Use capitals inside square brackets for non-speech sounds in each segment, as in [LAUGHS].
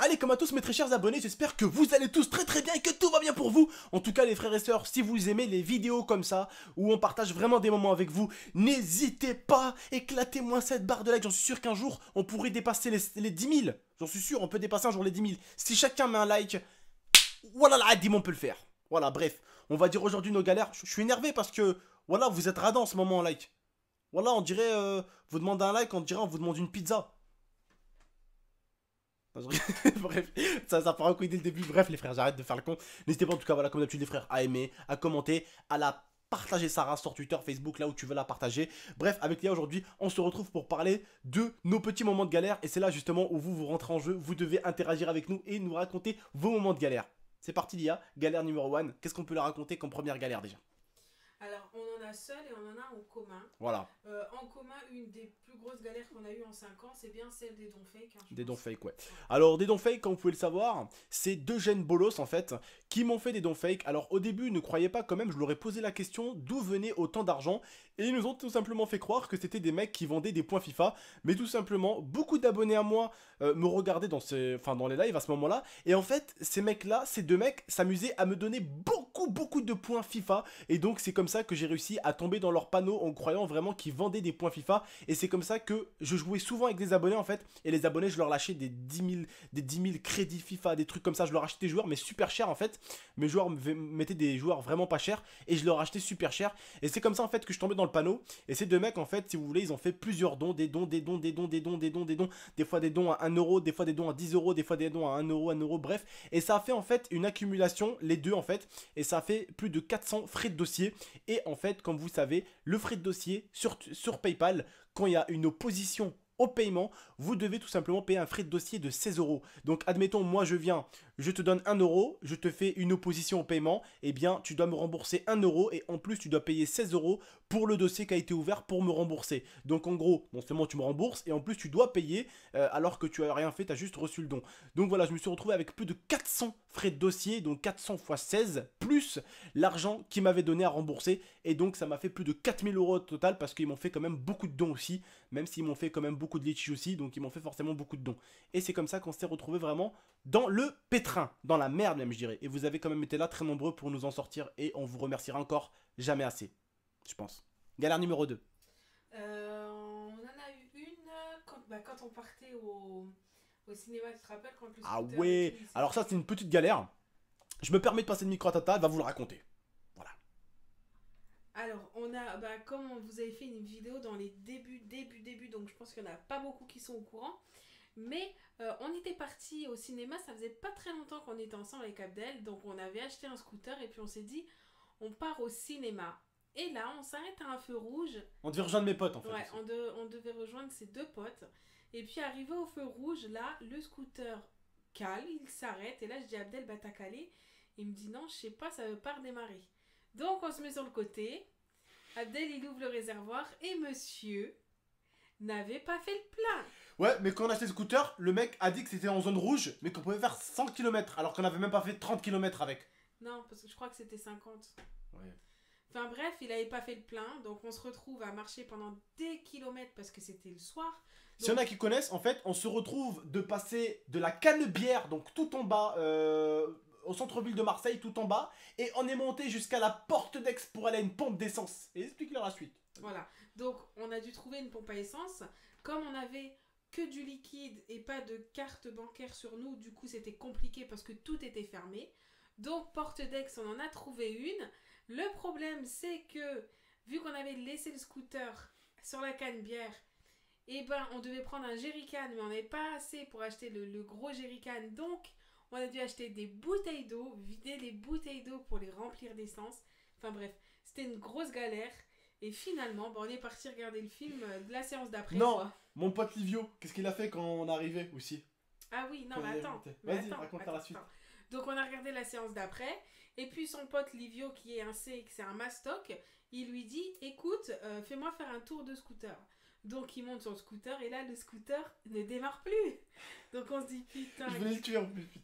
Allez comme à tous mes très chers abonnés, j'espère que vous allez tous très très bien et que tout va bien pour vous En tout cas les frères et sœurs, si vous aimez les vidéos comme ça, où on partage vraiment des moments avec vous, n'hésitez pas, éclatez-moi cette barre de like, j'en suis sûr qu'un jour on pourrait dépasser les, 10 000 J'en suis sûr, on peut dépasser un jour les 10 000 Si chacun met un like, voilà dis-moi on peut le faire Voilà, bref, on va dire aujourd'hui nos galères, je suis énervé parce que, voilà, vous êtes radin en ce moment en like Voilà, on dirait, euh, vous demandez un like, on dirait on vous demande une pizza [LAUGHS] Bref, ça, ça fera un coup dès le début. Bref, les frères, j'arrête de faire le con. N'hésitez pas, en tout cas, voilà, comme d'habitude, les frères, à aimer, à commenter, à la partager Sarah sur Twitter, Facebook, là où tu veux la partager. Bref, avec Léa aujourd'hui, on se retrouve pour parler de nos petits moments de galère. Et c'est là justement où vous vous rentrez en jeu, vous devez interagir avec nous et nous raconter vos moments de galère. C'est parti Léa, galère numéro 1. Qu'est-ce qu'on peut la raconter comme première galère déjà Alors, on en a seul et on en a en commun. Voilà. Euh, en commun, une des plus grosses galères qu'on a eues en 5 ans, c'est bien celle des dons fake. Hein, des dons fake, ouais. Alors, des dons fake, comme vous pouvez le savoir, c'est deux jeunes bolos en fait qui m'ont fait des dons fake. Alors, au début, ne croyez pas quand même, je leur ai posé la question d'où venait autant d'argent et ils nous ont tout simplement fait croire que c'était des mecs qui vendaient des points FIFA. Mais tout simplement, beaucoup d'abonnés à moi euh, me regardaient dans, ces... enfin, dans les lives à ce moment-là et en fait, ces mecs-là, ces deux mecs s'amusaient à me donner beaucoup, beaucoup de points FIFA et donc c'est comme ça que j'ai réussi à tomber dans leur panneau en croyant vraiment qu'ils vendaient des points FIFA. Et c'est comme ça que je jouais souvent avec des abonnés en fait. Et les abonnés, je leur lâchais des 10 000, des 10 000 crédits FIFA, des trucs comme ça. Je leur achetais des joueurs, mais super cher en fait. Mes joueurs mettaient des joueurs vraiment pas chers et je leur achetais super cher. Et c'est comme ça en fait que je tombais dans le panneau. Et ces deux mecs en fait, si vous voulez, ils ont fait plusieurs dons, des dons, des dons, des dons, des dons, des dons, des dons, des fois des dons à 1 euro, des fois des dons à 10 euros, des fois des dons à 1 euro, 1 euro, bref. Et ça a fait en fait une accumulation, les deux en fait. Et ça fait plus de 400 frais de dossier. Et en fait, comme vous savez, le frais de dossier sur, sur PayPal, quand il y a une opposition au paiement, vous devez tout simplement payer un frais de dossier de 16 euros. Donc, admettons, moi, je viens, je te donne 1 euro, je te fais une opposition au paiement, et eh bien tu dois me rembourser 1 euro et en plus tu dois payer 16 euros pour le dossier qui a été ouvert pour me rembourser. Donc en gros, non seulement tu me rembourses et en plus tu dois payer euh, alors que tu as rien fait, tu as juste reçu le don. Donc voilà, je me suis retrouvé avec plus de 400 frais de dossier, donc 400 fois 16 plus l'argent qu'ils m'avaient donné à rembourser et donc ça m'a fait plus de 4000 euros au total parce qu'ils m'ont fait quand même beaucoup de dons aussi, même s'ils m'ont fait quand même beaucoup de litiges aussi, donc ils m'ont fait forcément beaucoup de dons. Et c'est comme ça qu'on s'est retrouvé vraiment dans le pétrole dans la merde même je dirais. Et vous avez quand même été là très nombreux pour nous en sortir et on vous remerciera encore jamais assez, je pense. Galère numéro 2. Euh, on en a eu une quand, bah, on partait au, cinéma, tu te rappelles quand le Ah ouais Alors ça c'est une petite galère. Je me permets de passer le micro à Tata, elle va vous le raconter. Voilà. Alors on a, bah, comme vous avez fait une vidéo dans les débuts, débuts, débuts donc je pense qu'il n'y en a pas beaucoup qui sont au courant. Mais euh, on était parti au cinéma, ça faisait pas très longtemps qu'on était ensemble avec Abdel, donc on avait acheté un scooter et puis on s'est dit, on part au cinéma. Et là, on s'arrête à un feu rouge. On devait rejoindre mes potes en fait. Ouais, on, devait rejoindre ses deux potes. Et puis arrivé au feu rouge, là, le scooter cale, il s'arrête. Et là, je dis Abdel, bah t'as calé. Il me dit non, je sais pas, ça veut pas redémarrer. Donc on se met sur le côté. Abdel, il ouvre le réservoir et monsieur n'avait pas fait le plein. Ouais, mais quand on a acheté le scooter, le mec a dit que c'était en zone rouge, mais qu'on pouvait faire 100 km, alors qu'on n'avait même pas fait 30 km avec. Non, parce que je crois que c'était 50. Enfin bref, il n'avait pas fait le plein, donc on se retrouve à marcher pendant des kilomètres parce que c'était le soir. Si S'il y en a qui connaissent, en fait, on se retrouve de passer de la Canebière, donc tout en bas, euh, au centre-ville de Marseille, tout en bas, et on est monté jusqu'à la porte d'Aix pour aller à une pompe d'essence. Et explique-leur la suite. Voilà, donc on a dû trouver une pompe à essence. Comme on avait que du liquide et pas de carte bancaire sur nous. Du coup, c'était compliqué parce que tout était fermé. Donc, Porte Portedex, on en a trouvé une. Le problème, c'est que vu qu'on avait laissé le scooter sur la canne bière, eh ben, on devait prendre un jerrycan, mais on n'avait pas assez pour acheter le, gros jerrycan. Donc, on a dû acheter des bouteilles d'eau, vider les bouteilles d'eau pour les remplir d'essence. Enfin bref, c'était une grosse galère. Et finalement, bon, on est parti regarder le film euh, de la séance d'après. Mon pote Livio, qu'est-ce qu'il a fait quand on arrivait aussi Ah oui, non, mais attends. Vas-y, raconte la suite. Donc on a regardé la séance d'après, et puis son pote Livio, qui est un C, c'est un mastoc, il lui dit, écoute, euh, fais-moi faire un tour de scooter. Donc il monte son scooter, et là le scooter ne démarre plus. Donc on se dit, putain, tuer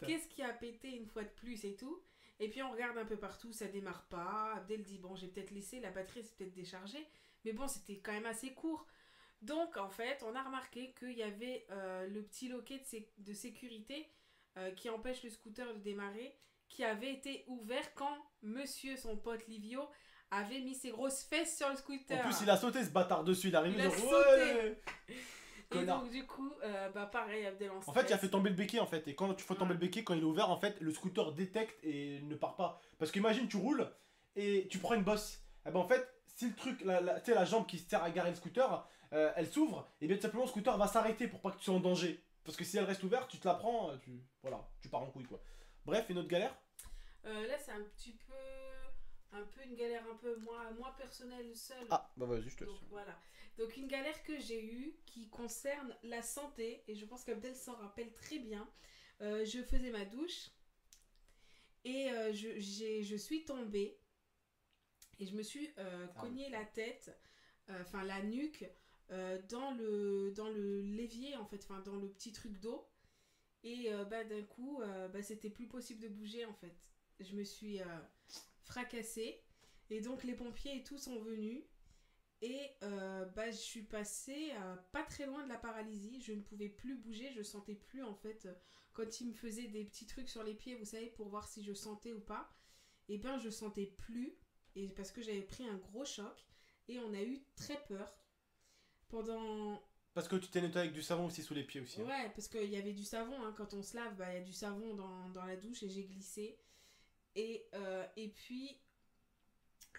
qu'est-ce qui a pété une fois de plus et tout et puis on regarde un peu partout, ça démarre pas. Abdel dit bon, j'ai peut-être laissé, la batterie s'est peut-être déchargée. Mais bon, c'était quand même assez court. Donc en fait, on a remarqué qu'il y avait euh, le petit loquet de, sécurité euh, qui empêche le scooter de démarrer, qui avait été ouvert quand monsieur, son pote Livio, avait mis ses grosses fesses sur le scooter. En plus, il a sauté ce bâtard dessus, il a et donc du coup, euh, bah pareil, Abdel en, en fait, il a fait tomber le béquet en fait. Et quand tu fais tomber le béquet, quand il est ouvert, en fait, le scooter détecte et ne part pas. Parce qu'imagine, tu roules et tu prends une bosse. Et eh ben en fait, si le truc, la, la, la jambe qui sert à garer le scooter, euh, elle s'ouvre, et bien tout simplement le scooter va s'arrêter pour pas que tu sois en danger. Parce que si elle reste ouverte, tu te la prends, euh, tu, voilà, tu pars en couille quoi. Bref, une autre galère euh, Là, c'est un petit peu un peu une galère un peu moi moi personnelle seule. Ah bah vas-y je te Voilà. Donc une galère que j'ai eue qui concerne la santé et je pense qu'Abdel s'en rappelle très bien. je faisais ma douche et je, je suis tombée et je me suis euh, ah cogné la tête, euh, enfin la nuque, euh, dans le dans le l'évier en fait, enfin dans le petit truc d'eau. Et bah, d'un coup, bah, c'était plus possible de bouger en fait. Je me suis fracassée. Et donc les pompiers et tout sont venus. Et bah, je suis passée pas très loin de la paralysie. Je ne pouvais plus bouger, je sentais plus en fait. quand ils me faisaient des petits trucs sur les pieds, vous savez, pour voir si je sentais ou pas, et eh bien je sentais plus et parce que j'avais pris un gros choc et on a eu très peur pendant parce que tu t'es nettoyé avec du savon aussi sous les pieds aussi. Hein. Ouais, parce qu'il y avait du savon. Hein. Quand on se lave, bah, il y a du savon dans, dans la douche et j'ai glissé. Et, euh, et puis,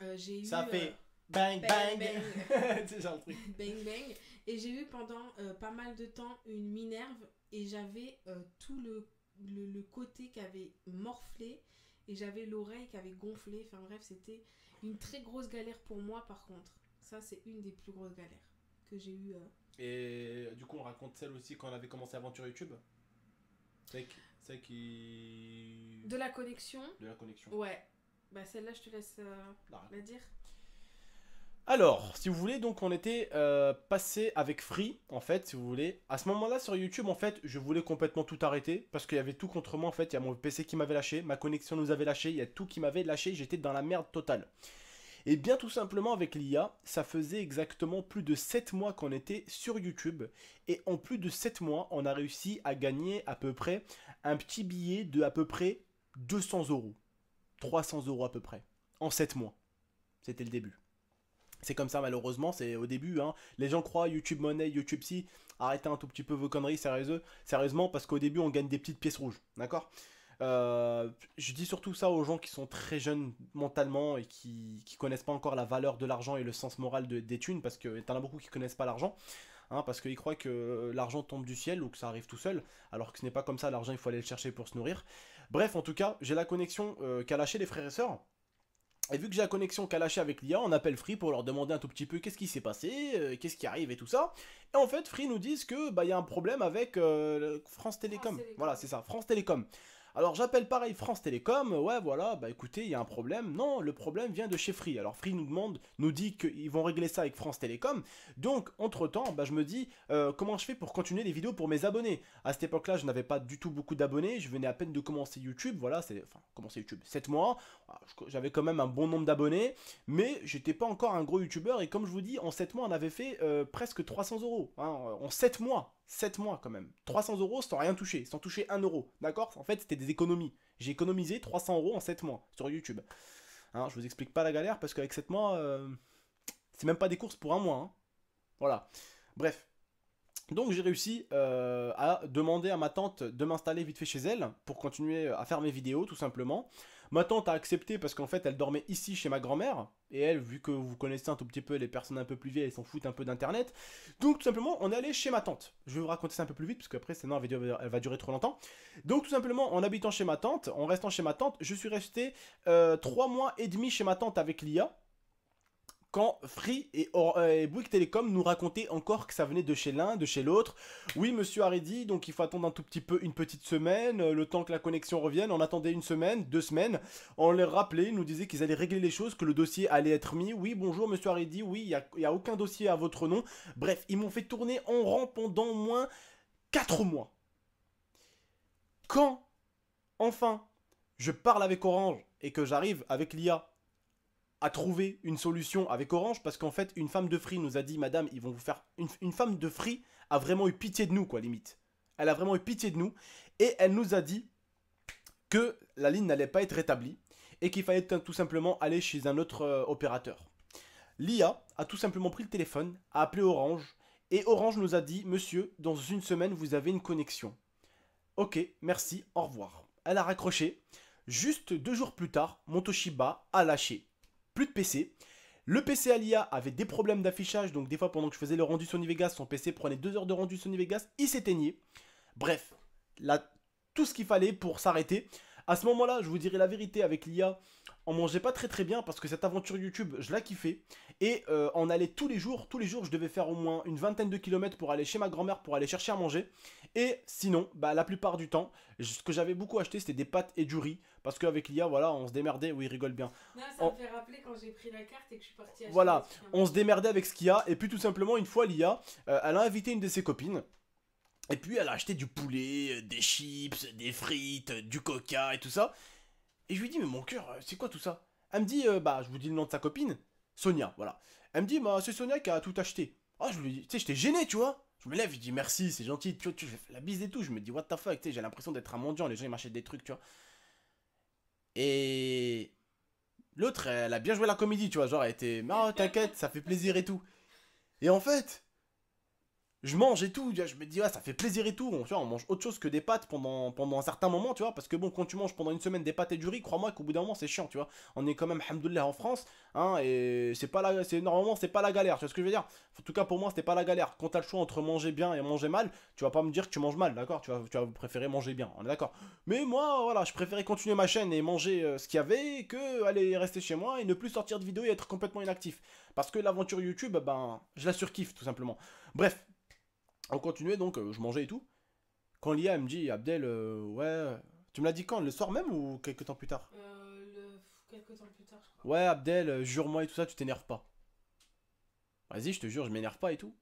euh, j'ai eu... Ça euh, fait bang, bang, bang. [LAUGHS] C'est le truc. [LAUGHS] bang, bang. Et j'ai eu pendant pas mal de temps une minerve et j'avais tout le, le, le, côté qui avait morflé et j'avais l'oreille qui avait gonflé. Enfin bref, c'était une très grosse galère pour moi par contre. Ça, c'est une des plus grosses galères que j'ai eues. Euh. Et du coup, on raconte celle aussi quand on avait commencé Aventure YouTube celle qui. De la connexion. De la connexion. Ouais. Bah celle-là, je te laisse euh, la dire. Alors, si vous voulez, donc on était euh, passé avec Free, en fait, si vous voulez. À ce moment-là, sur YouTube, en fait, je voulais complètement tout arrêter, parce qu'il y avait tout contre moi, en fait. Il y a mon PC qui m'avait lâché, ma connexion nous avait lâché, il y a tout qui m'avait lâché, j'étais dans la merde totale. Et bien tout simplement avec l'IA, ça faisait exactement plus de 7 mois qu'on était sur YouTube. Et en plus de 7 mois, on a réussi à gagner à peu près un petit billet de à peu près 200 euros. 300 euros à peu près. En 7 mois. C'était le début. C'est comme ça malheureusement, c'est au début. Hein. Les gens croient YouTube Money, YouTube si. Arrêtez un tout petit peu vos conneries sérieusement parce qu'au début on gagne des petites pièces rouges. D'accord euh, je dis surtout ça aux gens qui sont très jeunes mentalement et qui, connaissent pas encore la valeur de l'argent et le sens moral de, des thunes, parce que en a beaucoup qui connaissent pas l'argent, hein, parce qu'ils croient que l'argent tombe du ciel ou que ça arrive tout seul, alors que ce n'est pas comme ça, l'argent il faut aller le chercher pour se nourrir. Bref, en tout cas, j'ai la connexion euh, qu'a lâché les frères et sœurs. Et vu que j'ai la connexion a lâché avec l'IA, on appelle Free pour leur demander un tout petit peu qu'est-ce qui s'est passé, euh, qu'est-ce qui arrive et tout ça. Et en fait, Free nous disent que bah y a un problème avec euh, France Télécom. Voilà, c'est ça, France Télécom. Alors j'appelle pareil France Télécom, ouais voilà, bah écoutez, il y a un problème. Non, le problème vient de chez Free. Alors Free nous demande, nous dit qu'ils vont régler ça avec France Télécom. Donc entre-temps, bah, je me dis, euh, comment je fais pour continuer les vidéos pour mes abonnés À cette époque-là, je n'avais pas du tout beaucoup d'abonnés, je venais à peine de commencer YouTube, voilà, c'est enfin commencer YouTube, 7 mois, ah, j'avais quand même un bon nombre d'abonnés, mais j'étais pas encore un gros youtubeur et comme je vous dis, en 7 mois, on avait fait euh, presque 300 euros, hein, en 7 mois, 7 mois quand même. 300 euros sans rien toucher, sans toucher 1 euro. D'accord En fait, c'était des économies. J'ai économisé 300 euros en 7 mois sur YouTube. Hein, je vous explique pas la galère parce qu'avec 7 mois, euh, c'est même pas des courses pour un mois. Hein. Voilà. Bref. Donc j'ai réussi euh, à demander à ma tante de m'installer vite fait chez elle pour continuer à faire mes vidéos tout simplement. Ma tante a accepté parce qu'en fait, elle dormait ici chez ma grand-mère. Et elle, vu que vous connaissez un tout petit peu les personnes un peu plus vieilles, elles s'en foutent un peu d'internet. Donc, tout simplement, on est allé chez ma tante. Je vais vous raconter ça un peu plus vite parce qu'après, sinon, elle va durer trop longtemps. Donc, tout simplement, en habitant chez ma tante, en restant chez ma tante, je suis resté euh, trois 3 mois et demi chez ma tante avec l'IA quand Free euh, et, Bouygues Télécom nous racontaient encore que ça venait de chez l'un, de chez l'autre. Oui, monsieur Haredi, donc il faut attendre un tout petit peu, une petite semaine, euh, le temps que la connexion revienne. On attendait une semaine, deux semaines. On les rappelait, ils nous disaient qu'ils allaient régler les choses, que le dossier allait être mis. Oui, bonjour, monsieur Haredi, oui, il n'y a, a aucun dossier à votre nom. Bref, ils m'ont fait tourner en rang pendant au moins quatre mois. Quand, enfin, je parle avec Orange et que j'arrive avec l'IA à trouver une solution avec Orange parce qu'en fait, une femme de Free nous a dit, madame, ils vont vous faire. Une, femme de Free a vraiment eu pitié de nous, quoi, limite. Elle a vraiment eu pitié de nous et elle nous a dit que la ligne n'allait pas être rétablie et qu'il fallait tout simplement aller chez un autre euh, opérateur. L'IA a tout simplement pris le téléphone, a appelé Orange et Orange nous a dit, monsieur, dans une semaine, vous avez une connexion. Ok, merci, au revoir. Elle a raccroché. Juste deux jours plus tard, Montoshiba a lâché plus de PC. Le PC Alia avait des problèmes d'affichage, donc des fois pendant que je faisais le rendu Sony Vegas, son PC prenait 2 heures de rendu Sony Vegas, il s'éteignait. Bref, là, tout ce qu'il fallait pour s'arrêter. À ce moment-là, je vous dirai la vérité, avec l'IA, on mangeait pas très très bien parce que cette aventure YouTube, je la kiffais. Et euh, on allait tous les jours, tous les jours, je devais faire au moins une vingtaine de kilomètres pour aller chez ma grand-mère, pour aller chercher à manger. Et sinon, bah, la plupart du temps, ce que j'avais beaucoup acheté, c'était des pâtes et du riz. Parce qu'avec l'IA, voilà, on se démerdait. Oui, rigole bien. ça me fait rappeler quand j'ai pris la carte et que je suis partie Voilà, on se démerdait avec ce qu'il y a. Et puis tout simplement, une fois, l'IA, euh, elle a invité une de ses copines. Et puis elle a acheté du poulet, euh, des chips, des frites, euh, du coca et tout ça. Et je lui dis, mais mon cœur, euh, c'est quoi tout ça Elle me dit, bah, je vous dis le nom de sa copine, Sonia, voilà. Elle me dit, bah, c'est Sonia qui a tout acheté. Ah, je lui dis, tu sais, j'étais gêné, tu vois. Je me lève, je dis merci, c'est gentil, tu vois, fais la bise et tout. Je me dis, what the fuck, tu sais, j'ai l'impression d'être un mendiant, les gens ils m'achètent des trucs, tu vois. Et. L'autre, elle a bien joué la comédie, tu vois, genre, elle était, ah, t'inquiète, ça fait plaisir et tout. Et en fait, je mange et tout, je me dis, ça fait plaisir et tout, on, tu vois, on mange autre chose que des pâtes pendant, pendant un certain moment, tu vois, parce que bon, quand tu manges pendant une semaine des pâtes et du riz, crois-moi qu'au bout d'un moment, c'est chiant, tu vois, on est quand même, l'air en France, hein, et c'est pas la, c'est, normalement, c'est pas la galère, tu vois ce que je veux dire En tout cas, pour moi, c'était pas la galère, quand t'as le choix entre manger bien et manger mal, tu vas pas me dire que tu manges mal, d'accord tu vas, tu vas préférer manger bien, on est d'accord Mais moi, voilà, je préférais continuer ma chaîne et manger euh, ce qu'il y avait que aller rester chez moi et ne plus sortir de vidéo et être complètement inactif, parce que l'aventure YouTube, ben, je la surkiffe, tout simplement. Bref, on continuait donc, euh, je mangeais et tout. Quand Lia me dit, Abdel, euh, ouais. Tu me l'as dit quand Le soir même ou quelques temps plus tard euh, Quelques temps plus tard, je crois. Ouais, Abdel, euh, jure-moi et tout ça, tu t'énerves pas. Vas-y, je te jure, je m'énerve pas et tout.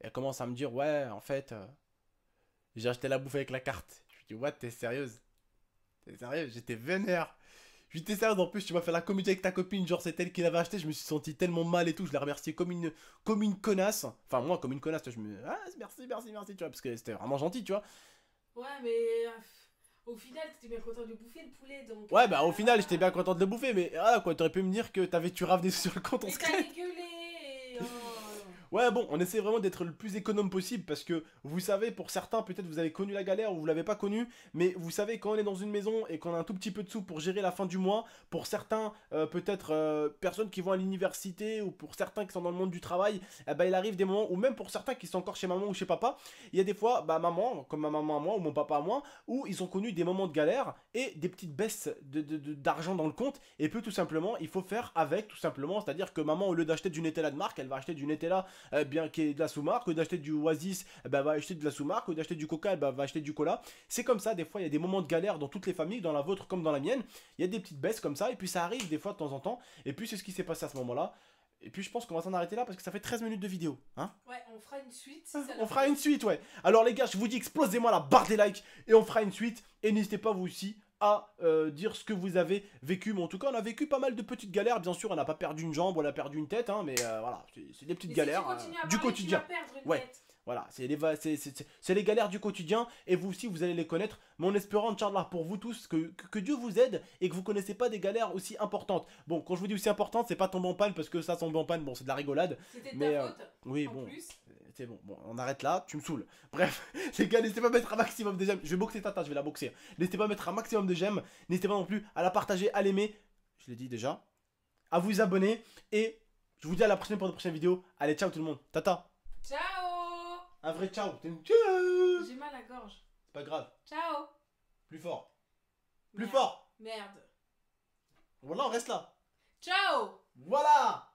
elle commence à me dire, ouais, en fait, j'ai acheté la bouffe avec la carte. Je lui dis, ouais, t'es sérieuse T'es sérieuse J'étais vénère. J'étais sérieuse en plus, tu m'as fait la comédie avec ta copine, genre c'est elle qui l'avait acheté, je me suis senti tellement mal et tout, je l'ai remercié comme une, comme une connasse. Enfin, moi, comme une connasse, je me. Ah, merci, merci, merci, tu vois, parce que c'était vraiment gentil, tu vois. Ouais, mais. Euh, au final, t'étais bien content de bouffer le poulet, donc. Ouais, bah au euh, final, j'étais bien content de le bouffer, mais ah quoi, t'aurais pu me dire que t'avais tu ramené sur le compte en Ouais, bon, on essaie vraiment d'être le plus économe possible parce que vous savez, pour certains, peut-être vous avez connu la galère ou vous l'avez pas connue, mais vous savez, quand on est dans une maison et qu'on a un tout petit peu de sous pour gérer la fin du mois, pour certains, euh, peut-être euh, personnes qui vont à l'université ou pour certains qui sont dans le monde du travail, eh ben, il arrive des moments ou même pour certains qui sont encore chez maman ou chez papa, il y a des fois, bah, maman, comme ma maman à moi ou mon papa à moi, où ils ont connu des moments de galère et des petites baisses d'argent dans le compte et puis tout simplement, il faut faire avec tout simplement, c'est-à-dire que maman, au lieu d'acheter du Nutella de marque, elle va acheter du Nutella euh, bien, qui ait de la sous-marque, d'acheter du Oasis, Elle eh ben, va acheter de la sous-marque, d'acheter du Coca, Elle eh ben, va acheter du Cola. C'est comme ça, des fois, il y a des moments de galère dans toutes les familles, dans la vôtre comme dans la mienne. Il y a des petites baisses comme ça, et puis ça arrive des fois de temps en temps. Et puis c'est ce qui s'est passé à ce moment-là. Et puis je pense qu'on va s'en arrêter là parce que ça fait 13 minutes de vidéo. Hein ouais, on fera une suite. Ah, ça on fera une suite, ouais. Alors les gars, je vous dis, explosez-moi la barre des likes et on fera une suite. Et n'hésitez pas vous aussi à euh, dire ce que vous avez vécu. Mais en tout cas, on a vécu pas mal de petites galères. Bien sûr, on n'a pas perdu une jambe, on a perdu une tête, hein, mais euh, voilà, c'est des petites galères euh, du quotidien. ouais. Voilà, c'est les, galères du quotidien et vous aussi vous allez les connaître. Mais en espérant, Inch'Allah, pour vous tous, que, Dieu vous aide et que vous connaissez pas des galères aussi importantes. Bon, quand je vous dis aussi importantes, c'est pas tomber en panne parce que ça, tombe en panne, bon, c'est de la rigolade. mais, oui, bon c'est bon, bon, on arrête là, tu me saoules. [LAUGHS] Bref, les gars, n'hésitez pas à mettre un maximum de j'aime. Je vais boxer Tata, je vais la boxer. N'hésitez pas à mettre un maximum de j'aime. N'hésitez pas non plus à la partager, à l'aimer. Je l'ai dit déjà. À vous abonner. Et je vous dis à la prochaine pour de prochaines vidéos. Allez, ciao tout le monde. Tata. Ciao. Un vrai ciao. J'ai mal à la gorge. C'est pas grave. Ciao. Plus fort. Plus fort. Merde. Voilà, on reste là. Ciao. Voilà.